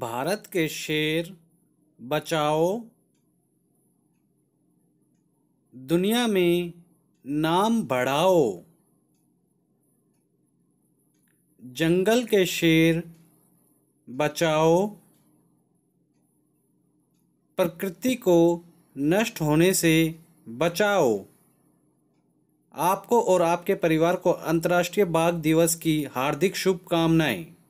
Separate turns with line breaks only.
भारत के शेर बचाओ दुनिया में नाम बढ़ाओ जंगल के शेर बचाओ प्रकृति को नष्ट होने से बचाओ आपको और आपके परिवार को अंतर्राष्ट्रीय बाघ दिवस की हार्दिक शुभकामनाएं